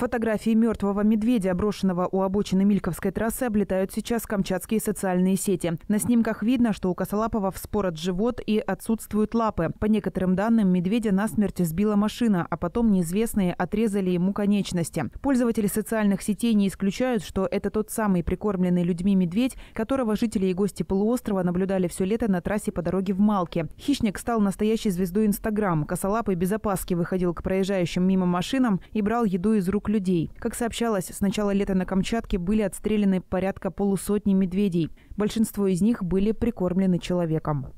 Фотографии мертвого медведя, брошенного у обочины Мильковской трассы, облетают сейчас камчатские социальные сети. На снимках видно, что у Косолапова вспорот живот и отсутствуют лапы. По некоторым данным, медведя насмерть сбила машина, а потом неизвестные отрезали ему конечности. Пользователи социальных сетей не исключают, что это тот самый прикормленный людьми медведь, которого жители и гости полуострова наблюдали все лето на трассе по дороге в Малке. Хищник стал настоящей звездой Инстаграм. Косолапый без опаски выходил к проезжающим мимо машинам и брал еду из рук людей. Как сообщалось, с начала лета на Камчатке были отстреляны порядка полусотни медведей. Большинство из них были прикормлены человеком.